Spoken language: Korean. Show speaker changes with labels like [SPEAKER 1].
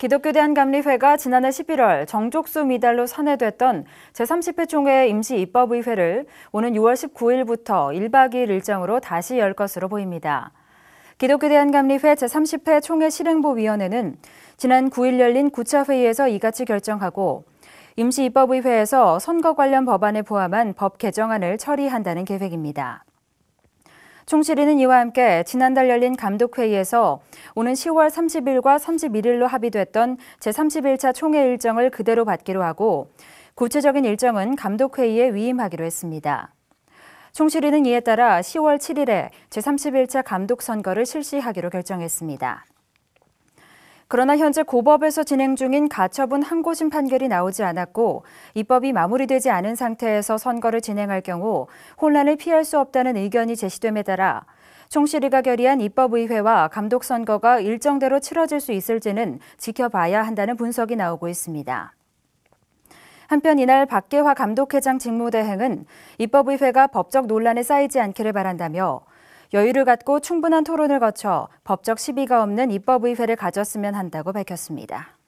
[SPEAKER 1] 기독교 대한감리회가 지난해 11월 정족수 미달로 선회됐던 제30회 총회 임시 입법의회를 오는 6월 19일부터 1박 2일 일정으로 다시 열 것으로 보입니다. 기독교 대한감리회 제30회 총회 실행보위원회는 지난 9일 열린 9차 회의에서 이같이 결정하고 임시 입법의회에서 선거 관련 법안에 포함한 법 개정안을 처리한다는 계획입니다. 총실위는 이와 함께 지난달 열린 감독회의에서 오는 10월 30일과 31일로 합의됐던 제31차 총회 일정을 그대로 받기로 하고 구체적인 일정은 감독회의에 위임하기로 했습니다. 총실위는 이에 따라 10월 7일에 제31차 감독 선거를 실시하기로 결정했습니다. 그러나 현재 고법에서 진행 중인 가처분 항고심 판결이 나오지 않았고 입법이 마무리되지 않은 상태에서 선거를 진행할 경우 혼란을 피할 수 없다는 의견이 제시됨에 따라 총실리가 결의한 입법의회와 감독선거가 일정대로 치러질 수 있을지는 지켜봐야 한다는 분석이 나오고 있습니다. 한편 이날 박계화 감독회장 직무대행은 입법의회가 법적 논란에 쌓이지 않기를 바란다며 여유를 갖고 충분한 토론을 거쳐 법적 시비가 없는 입법의회를 가졌으면 한다고 밝혔습니다.